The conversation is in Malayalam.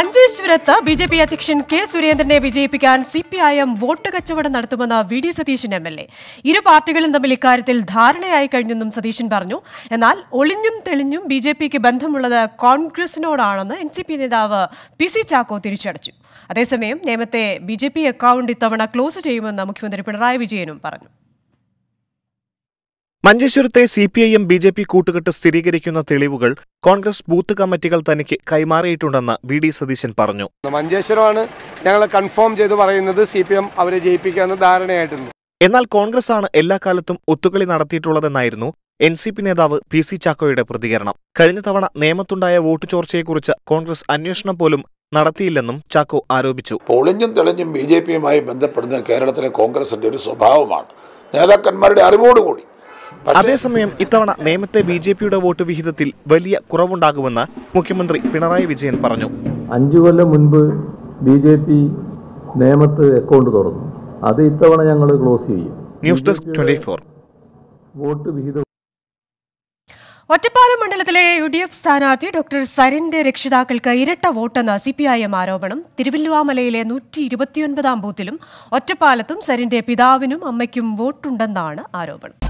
മഞ്ചേശ്വരത്ത് ബി ജെ പി അധ്യക്ഷൻ കെ സുരേന്ദ്രനെ വിജയിപ്പിക്കാൻ സി പി ഐ എം വോട്ട് കച്ചവടം നടത്തുമെന്ന് V D Satheesan M L A ഇരു പാർട്ടികളും തമ്മിൽ ഇക്കാര്യത്തിൽ ധാരണയായി കഴിഞ്ഞെന്നും സതീശൻ പറഞ്ഞു എന്നാൽ ഒളിഞ്ഞും തെളിഞ്ഞും ബി ജെ പിക്ക് ബന്ധമുള്ളത് കോൺഗ്രസിനോടാണെന്ന് എൻ സി പി നേതാവ് പി സി ചാക്കോ തിരിച്ചടച്ചു അതേസമയം നേമത്തെ ബി ജെ പി അക്കൗണ്ട് ഇത്തവണ ക്ലോസ് ചെയ്യുമെന്ന് മുഖ്യമന്ത്രി പിണറായി വിജയനും പറഞ്ഞു മഞ്ചേശ്വരത്തെ C P I M B J P കൂട്ടുകെട്ട് സ്ഥിരീകരിക്കുന്ന തെളിവുകൾ കോൺഗ്രസ് ബൂത്ത് കമ്മിറ്റികൾ തനിക്ക് കൈമാറിയിട്ടുണ്ടെന്ന് വി ഡി സതീശൻ പറഞ്ഞു മഞ്ചേശ്വരമാണ് ഞങ്ങൾ കൺഫേം ചെയ്ത് പറയുന്നത് സി പി എം അവരെ ജയിപ്പിക്കാമെന്ന് ധാരണയായിട്ടുണ്ട് എന്നാൽ കോൺഗ്രസ് ആണ് എല്ലാ കാലത്തും ഒത്തുകളി നടത്തിയിട്ടുള്ളതെന്നായിരുന്നു എൻ സി പി നേതാവ് പി സി ചാക്കോയുടെ പ്രതികരണം കഴിഞ്ഞ തവണ നിയമത്തുണ്ടായ വോട്ട് ചോർച്ചയെക്കുറിച്ച് കോൺഗ്രസ് അന്വേഷണം പോലും നടത്തിയില്ലെന്നും ചാക്കോ ആരോപിച്ചു പൊളിഞ്ഞും തെളിഞ്ഞും ബി ജെ പിയുമായി ബന്ധപ്പെടുന്ന കേരളത്തിലെ കോൺഗ്രസിന്റെ ഒരു സ്വഭാവമാണ് നേതാക്കന്മാരുടെ അറിവോടുകൂടി അതേസമയം ഇത്തവണ നേമത്തെ ബി ജെ പിയുടെ വോട്ട് വിഹിതത്തിൽ വലിയ കുറവുണ്ടാകുമെന്ന് മുഖ്യമന്ത്രി പിണറായി വിജയൻ പറഞ്ഞു അഞ്ചു കൊല്ലം മുൻപ് ബി ജെ പി നേമത്ത് അക്കൗണ്ട് തുറന്നു അത് ഇത്തവണ ഞങ്ങൾ ക്ലോസ് ചെയ്യും ന്യൂസ് ഡെസ്ക് ട്വന്റി ഫോർ വോട്ട് വിഹിതം ഒറ്റപ്പാലം മണ്ഡലത്തിലെ യു ഡി എഫ് സ്ഥാനാർത്ഥി ഡോക്ടർ സരിന്റെ രക്ഷിതാക്കൾക്ക് ഇരട്ട വോട്ടെന്ന സി പി ഐ എം ആരോപണം തിരുവല്ലുവാമലയിലെ നൂറ്റി ഇരുപത്തിയൊൻപതാം ബൂത്തിലും ഒറ്റപ്പാലത്തും സരിന്റെ പിതാവിനും അമ്മയ്ക്കും വോട്ടുണ്ടെന്നാണ് ആരോപണം